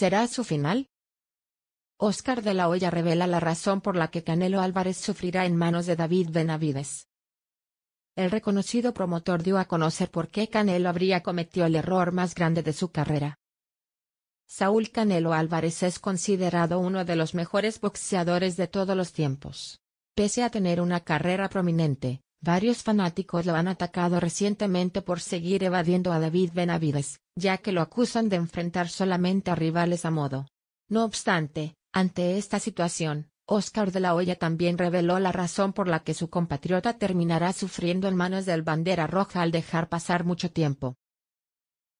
¿Será su final? Oscar de la Hoya revela la razón por la que Canelo Álvarez sufrirá en manos de David Benavides. El reconocido promotor dio a conocer por qué Canelo habría cometido el error más grande de su carrera. Saúl Canelo Álvarez es considerado uno de los mejores boxeadores de todos los tiempos. Pese a tener una carrera prominente, Varios fanáticos lo han atacado recientemente por seguir evadiendo a David Benavides, ya que lo acusan de enfrentar solamente a rivales a modo. No obstante, ante esta situación, Oscar de la Hoya también reveló la razón por la que su compatriota terminará sufriendo en manos del bandera roja al dejar pasar mucho tiempo.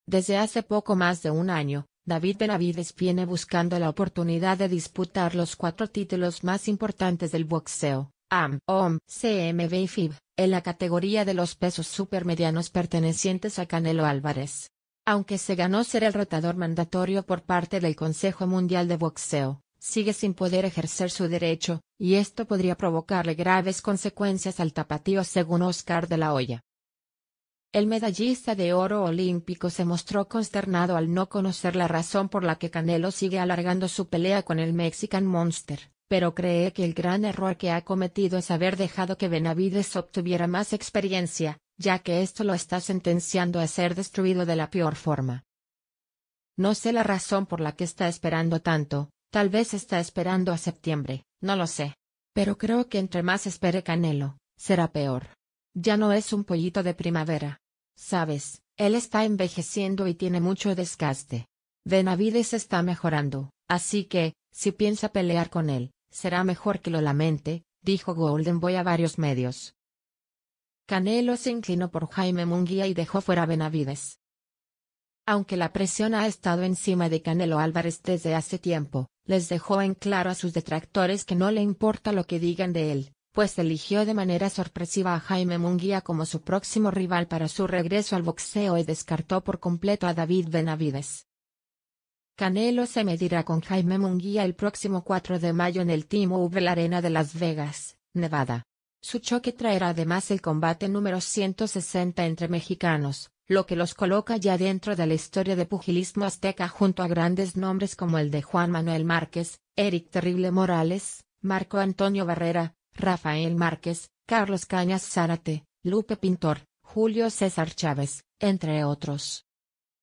Desde hace poco más de un año, David Benavides viene buscando la oportunidad de disputar los cuatro títulos más importantes del boxeo, AM, OM, CMB y FIB, en la categoría de los pesos supermedianos pertenecientes a Canelo Álvarez. Aunque se ganó ser el rotador mandatorio por parte del Consejo Mundial de Boxeo, sigue sin poder ejercer su derecho, y esto podría provocarle graves consecuencias al tapatío según Oscar de la Hoya. El medallista de oro olímpico se mostró consternado al no conocer la razón por la que Canelo sigue alargando su pelea con el Mexican Monster, pero cree que el gran error que ha cometido es haber dejado que Benavides obtuviera más experiencia, ya que esto lo está sentenciando a ser destruido de la peor forma. No sé la razón por la que está esperando tanto, tal vez está esperando a septiembre, no lo sé. Pero creo que entre más espere Canelo, será peor. Ya no es un pollito de primavera. Sabes, él está envejeciendo y tiene mucho desgaste. Benavides está mejorando, así que, si piensa pelear con él, Será mejor que lo lamente, dijo Golden Boy a varios medios. Canelo se inclinó por Jaime Munguía y dejó fuera Benavides. Aunque la presión ha estado encima de Canelo Álvarez desde hace tiempo, les dejó en claro a sus detractores que no le importa lo que digan de él, pues eligió de manera sorpresiva a Jaime Munguía como su próximo rival para su regreso al boxeo y descartó por completo a David Benavides. Canelo se medirá con Jaime Munguía el próximo 4 de mayo en el Timo mobile Arena de Las Vegas, Nevada. Su choque traerá además el combate número 160 entre mexicanos, lo que los coloca ya dentro de la historia de pugilismo azteca junto a grandes nombres como el de Juan Manuel Márquez, Eric Terrible Morales, Marco Antonio Barrera, Rafael Márquez, Carlos Cañas Zárate, Lupe Pintor, Julio César Chávez, entre otros.